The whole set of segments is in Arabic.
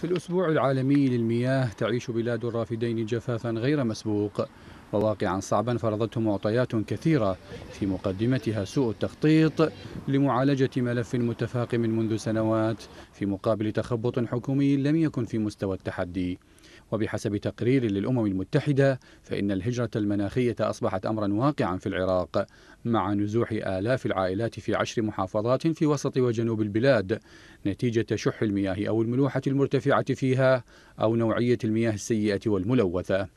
في الأسبوع العالمي للمياه تعيش بلاد الرافدين جفافا غير مسبوق وواقعا صعبا فرضته معطيات كثيرة في مقدمتها سوء التخطيط لمعالجة ملف متفاقم منذ سنوات في مقابل تخبط حكومي لم يكن في مستوى التحدي وبحسب تقرير للأمم المتحدة فإن الهجرة المناخية أصبحت أمرا واقعا في العراق مع نزوح آلاف العائلات في عشر محافظات في وسط وجنوب البلاد نتيجة شح المياه أو الملوحة المرتفعة فيها أو نوعية المياه السيئة والملوثة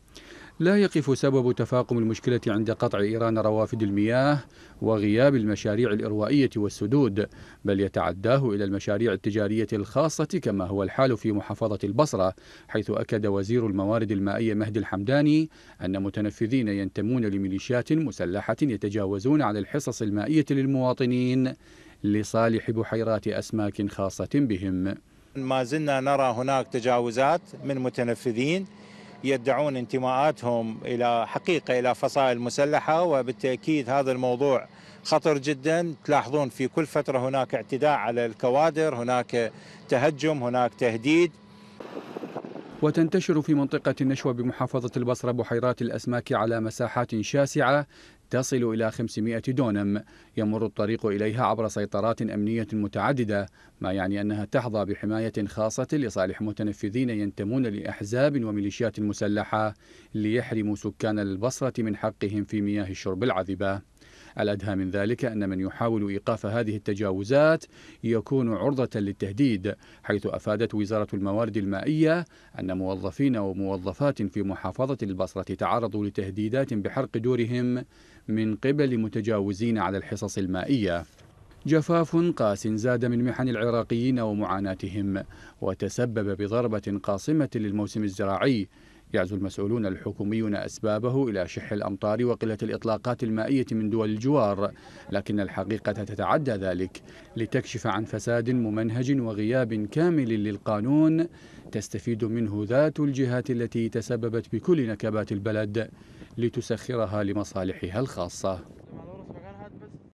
لا يقف سبب تفاقم المشكلة عند قطع إيران روافد المياه وغياب المشاريع الإروائية والسدود بل يتعداه إلى المشاريع التجارية الخاصة كما هو الحال في محافظة البصرة حيث أكد وزير الموارد المائية مهدي الحمداني أن متنفذين ينتمون لميليشيات مسلحة يتجاوزون على الحصص المائية للمواطنين لصالح بحيرات أسماك خاصة بهم ما زلنا نرى هناك تجاوزات من متنفذين يدعون انتماءاتهم الى حقيقه الى فصائل مسلحه وبالتاكيد هذا الموضوع خطر جدا تلاحظون في كل فتره هناك اعتداء على الكوادر هناك تهجم هناك تهديد وتنتشر في منطقة النشوة بمحافظة البصرة بحيرات الأسماك على مساحات شاسعة تصل إلى 500 دونم يمر الطريق إليها عبر سيطرات أمنية متعددة ما يعني أنها تحظى بحماية خاصة لصالح متنفذين ينتمون لأحزاب وميليشيات مسلحة ليحرموا سكان البصرة من حقهم في مياه الشرب العذبة الأدهى من ذلك أن من يحاول إيقاف هذه التجاوزات يكون عرضة للتهديد حيث أفادت وزارة الموارد المائية أن موظفين وموظفات في محافظة البصرة تعرضوا لتهديدات بحرق دورهم من قبل متجاوزين على الحصص المائية جفاف قاس زاد من محن العراقيين ومعاناتهم وتسبب بضربة قاصمة للموسم الزراعي يعزو المسؤولون الحكوميون أسبابه إلى شح الأمطار وقلة الإطلاقات المائية من دول الجوار لكن الحقيقة تتعدى ذلك لتكشف عن فساد ممنهج وغياب كامل للقانون تستفيد منه ذات الجهات التي تسببت بكل نكبات البلد لتسخرها لمصالحها الخاصة